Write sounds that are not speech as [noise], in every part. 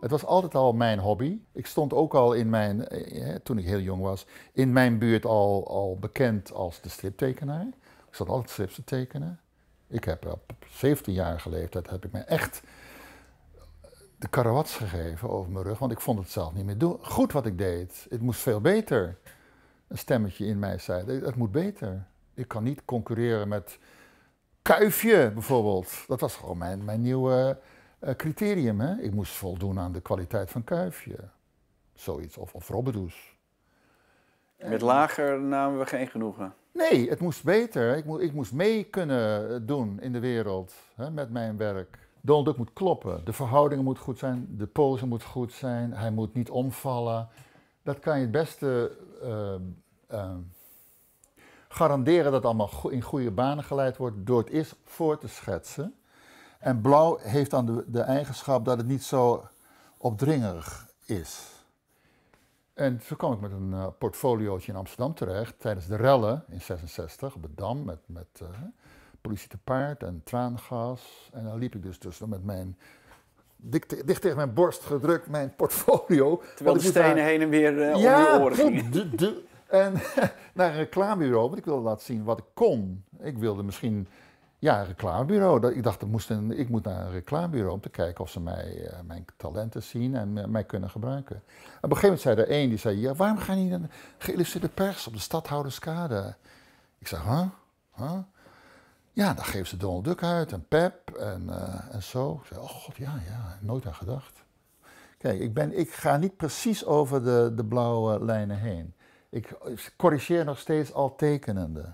Het was altijd al mijn hobby. Ik stond ook al in mijn, eh, eh, toen ik heel jong was, in mijn buurt al, al bekend als de striptekenaar. Ik zat altijd strips te tekenen. Ik heb op 17-jarige leeftijd heb ik me echt de karawats gegeven over mijn rug, want ik vond het zelf niet meer doen. goed wat ik deed. Het moest veel beter. Een stemmetje in mij zei, het moet beter. Ik kan niet concurreren met kuifje bijvoorbeeld. Dat was gewoon mijn, mijn nieuwe eh, criterium. Hè? Ik moest voldoen aan de kwaliteit van kuifje. Zoiets. Of, of robbedoes. Met lager namen we geen genoegen. Nee, het moest beter. Ik, moest, ik moest mee kunnen eh, doen in de wereld hè, met mijn werk. Donald Duck moet kloppen. De verhoudingen moet goed zijn. De pose moet goed zijn. Hij moet niet omvallen. Dat kan je het beste ehm, ehm, garanderen dat allemaal in goede banen geleid wordt door het eerst voor te schetsen. En blauw heeft dan de, eigenschap dat het niet zo opdringerig is. En zo kwam ik met een uh, portfoliootje in Amsterdam terecht tijdens de rellen in 66 op het Dam met, met eh, politie te paard en traangas. En dan liep ik dus dus met mijn, dicht, tegen mijn borst gedrukt, mijn portfolio. Terwijl de stenen heen en weer uh, om je oren gingen. En [laughs] naar een reclamebureau, want ik wilde laten zien wat ik kon. Ik wilde misschien, ja, een reclamebureau. Ik dacht, ik, moest ik moet naar een reclamebureau om te kijken of ze mij, eh, mijn talenten zien en eh, mij kunnen gebruiken. En op een gegeven moment zei er één, die zei, ja, waarom ga je niet naar een geïllustreerde pers op de Stadhouderskade? Ik zei, huh? Ja, dan geven ze Donald Duck uit en Pep en, eh, en zo. Ik zei, oh god, ja, ja, nooit aan gedacht. Kijk, ik, ben, ik ga niet precies over de, de blauwe lijnen heen. Ik corrigeer nog steeds al tekenende.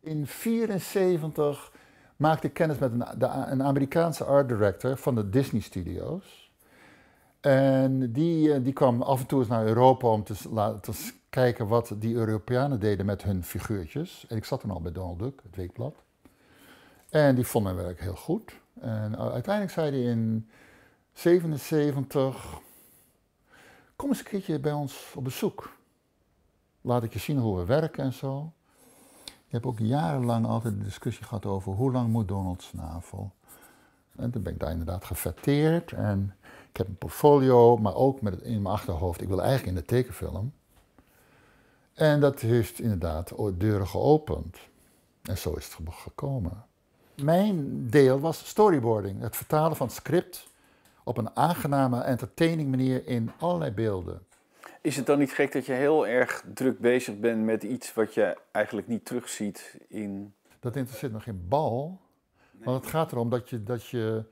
In 1974 maakte ik kennis met een, een, Amerikaanse art director van de Disney Studios. En die, eh, die kwam af en toe eens naar Europa om te, laten kijken wat die Europeanen deden met hun figuurtjes. En ik zat toen al bij Donald Duck, het weekblad. En die vond mijn werk heel goed. En uiteindelijk zei hij in 77, kom eens een keertje bij ons op bezoek laat ik je zien hoe we werken en zo. Ik heb ook jarenlang altijd de discussie gehad over hoe lang moet Donald's snavel. En toen ben ik daar inderdaad gefetteerd en ik heb een portfolio, maar ook met in mijn achterhoofd, ik wil eigenlijk in de tekenfilm. En dat heeft inderdaad deuren geopend. En zo is het gekomen. Mijn deel was storyboarding, het vertalen van script op een aangename, entertaining manier in allerlei beelden. Is het dan niet gek dat je heel erg druk bezig bent met iets wat je eigenlijk niet terugziet in. Dat interesseert nog geen bal. Want het gaat erom dat je. Dat je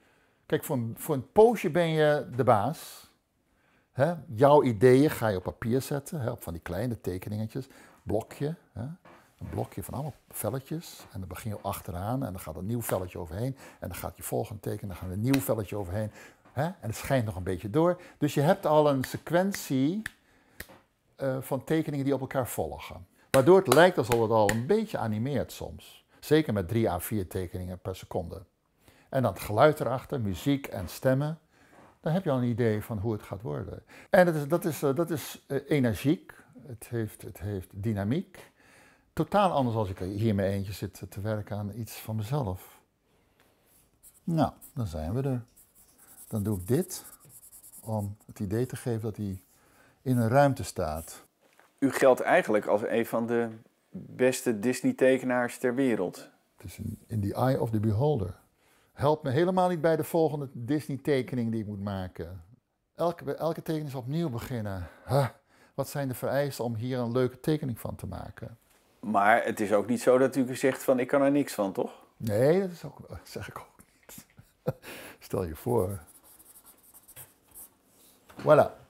kijk, voor een, voor een poosje ben je de baas. Hè? Jouw ideeën ga je op papier zetten, hè? op van die kleine tekeningetjes. Blokje. Hè? Een blokje van allemaal velletjes. En dan begin je achteraan en dan gaat een nieuw velletje overheen. En dan gaat je volgende tekenen, dan gaat een nieuw velletje overheen. Hè? En het schijnt nog een beetje door. Dus je hebt al een sequentie eh, van tekeningen die op elkaar volgen. Waardoor het lijkt alsof het al een beetje animeert soms. Zeker met drie à 4 tekeningen per seconde. En dan het geluid erachter, muziek en stemmen. Dan heb je al een idee van hoe het gaat worden. En dat is, dat is, eh, dat is eh, energiek. Het heeft, het heeft dynamiek. Totaal anders als ik hier eentje zit te werken aan iets van mezelf. Nou, dan zijn we er. Dan doe ik dit om het idee te geven dat die in een ruimte staat. U geldt eigenlijk als een van de beste Disney-tekenaars ter wereld. Het is in the eye of the beholder. Helpt me helemaal niet bij de volgende Disney-tekening die ik moet maken. Elke, elke tekening is opnieuw beginnen. wat zijn de vereisten om hier een leuke tekening van te maken? Maar het is ook niet zo dat u zegt van ik kan er niks van, toch? Nee, dat, is ook, dat zeg ik ook niet. [laughs] Stel je voor. Voilà.